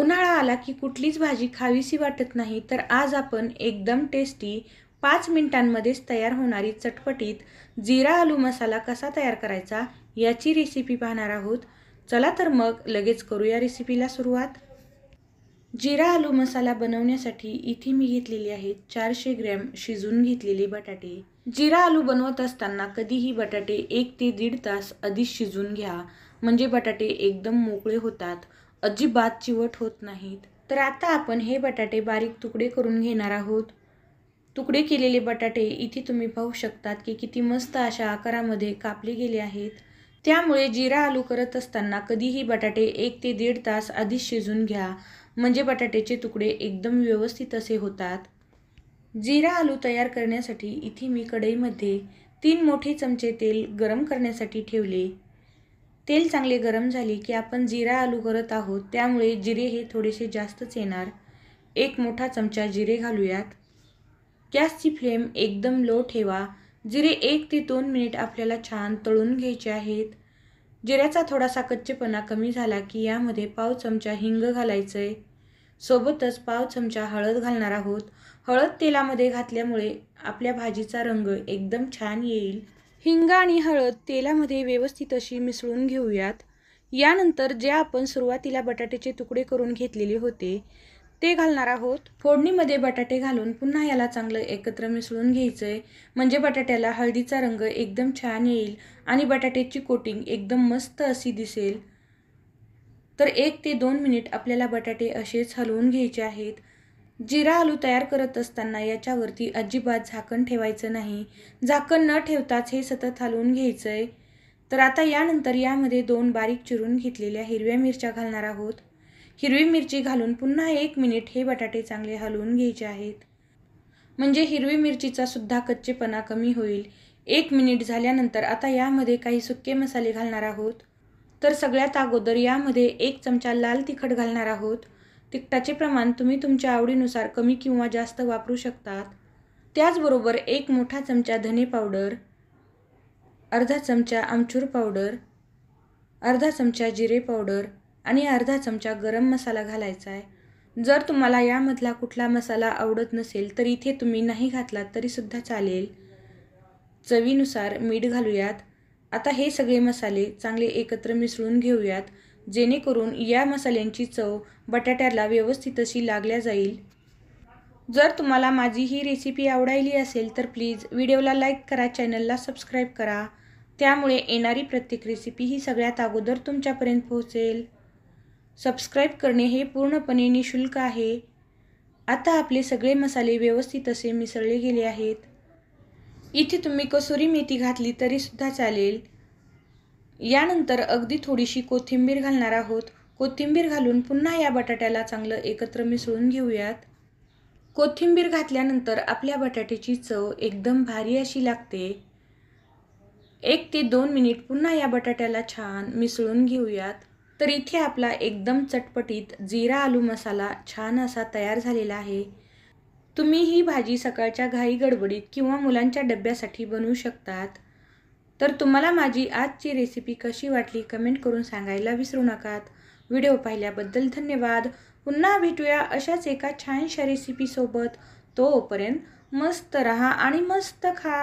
उन्हाळा आला की कुठलीच भाजी खावीशी वाटत नाही तर आज आपण एकदम टेस्टी पाच मिनिटांमध्येच तयार होणारी चटपटीत जिरा आलू मसाला कसा तयार करायचा याची रेसिपी पाहणार आहोत चला तर मग लगेच करू या रेसिपीला सुरुवात जिरा आलू मसाला बनवण्यासाठी इथे मी घेतलेली आहे चारशे ग्रॅम शिजून घेतलेले बटाटे जिरा आलू बनवत असताना कधीही बटाटे एक ते दीड तास आधी शिजून घ्या म्हणजे बटाटे एकदम मोकळे होतात अजिबात चिवट होत नाहीत तर आता आपण हे बटाटे बारीक तुकडे करून घेणार आहोत तुकडे केलेले बटाटे इथे तुम्ही पाहू शकतात की किती मस्त अशा आकारामध्ये कापले गेले आहेत त्यामुळे जिरा आलू करत असताना कधीही बटाटे एक ते दीड तास आधीच शिजून घ्या म्हणजे बटाट्याचे तुकडे एकदम व्यवस्थित असे होतात जिरा आलू तयार करण्यासाठी इथे मी कढईमध्ये तीन मोठे चमचे तेल गरम करण्यासाठी ठेवले तेल चांगले गरम झाले की आपण जिरा आलू करत आहोत त्यामुळे जिरे हे थोडेसे जास्तच येणार एक मोठा चमचा जिरे घालूयात गॅसची फ्लेम एकदम लो ठेवा जिरे एक ते दोन मिनिट आपल्याला छान तळून घ्यायचे आहेत जिऱ्याचा थोडासा कच्चेपणा कमी झाला की यामध्ये पाव चमचा हिंग घालायचं आहे सोबतच पाव चमचा हळद घालणार आहोत हळद तेलामध्ये घातल्यामुळे आपल्या भाजीचा रंग एकदम छान येईल हिंग आणि हळद तेलामध्ये व्यवस्थित अशी मिसळून घेऊयात यानंतर जे आपण सुरुवातीला बटाट्याचे तुकडे करून घेतलेले होते ते घालणार आहोत फोडणीमध्ये बटाटे घालून पुन्हा याला चांगलं एकत्र मिसळून घ्यायचं आहे म्हणजे बटाट्याला हळदीचा रंग एकदम छान येईल आणि बटाट्याची कोटिंग एकदम मस्त अशी दिसेल तर एक ते दोन मिनिट आपल्याला बटाटे असेच हलवून घ्यायचे आहेत जिरा आलू तयार करत असताना याच्यावरती अजिबात झाकण ठेवायचं नाही झाकण न ठेवताच हे सतत हलवून घ्यायचं आहे तर आता यानंतर यामध्ये दोन बारीक चिरून घेतलेल्या हिरव्या मिरच्या घालणार आहोत हिरवी मिरची घालून पुन्हा एक मिनिट हे बटाटे चांगले हलवून घ्यायचे आहेत म्हणजे हिरवी मिरचीचा सुद्धा कच्चेपणा कमी होईल एक मिनिट झाल्यानंतर आता यामध्ये काही सुके मसाले घालणार आहोत तर सगळ्यात अगोदर यामध्ये एक चमचा लाल तिखट घालणार आहोत तिखटाचे प्रमाण तुम्ही तुमच्या आवडीनुसार कमी किंवा जास्त वापरू शकतात त्याचबरोबर एक मोठा चमचा धने पावडर अर्धा चमचा आमचूर पावडर अर्धा चमचा जिरे पावडर आणि अर्धा चमचा गरम मसाला घालायचा आहे जर तुम्हाला यामधला कुठला मसाला आवडत नसेल तर इथे तुम्ही नाही घातलात तरीसुद्धा चालेल चवीनुसार मीठ घालूयात आता हे सगळे मसाले चांगले एकत्र मिसळून घेऊयात जेणेकरून या मसाल्यांची चव बटाट्याला व्यवस्थित अशी लागल्या जाईल जर तुम्हाला माझी ही रेसिपी आवडायली असेल तर प्लीज व्हिडिओला लाईक करा चॅनलला सबस्क्राईब करा त्यामुळे येणारी प्रत्येक रेसिपी ही सगळ्यात अगोदर तुमच्यापर्यंत पोहोचेल सबस्क्राईब करणे हे पूर्णपणे निशुल्क आहे आता आपले सगळे मसाले व्यवस्थित असे मिसळले गेले आहेत इथे तुम्ही कसुरी मेथी घातली तरीसुद्धा चालेल यानंतर अगदी थोडीशी कोथिंबीर घालणार आहोत कोथिंबीर घालून पुन्हा या बटाट्याला चांगलं एकत्र मिसळून घेऊयात कोथिंबीर घातल्यानंतर आपल्या बटाट्याची चव एकदम भारी अशी लागते एक ते दोन मिनिट पुन्हा या बटाट्याला छान मिसळून घेऊयात तर इथे आपला एकदम चटपटीत जिरा आलू मसाला छान असा तयार झालेला आहे तुम्ही ही भाजी सकाळच्या घाई गडबडीत किंवा मुलांच्या डब्यासाठी बनवू शकतात तर तुम्हाला माझी आजची रेसिपी कशी वाटली कमेंट करून सांगायला विसरू नकात व्हिडिओ पाहिल्याबद्दल धन्यवाद पुन्हा भेटूया अशाच एका छानशा रेसिपीसोबत तोपर्यंत मस्त रहा आणि मस्त खा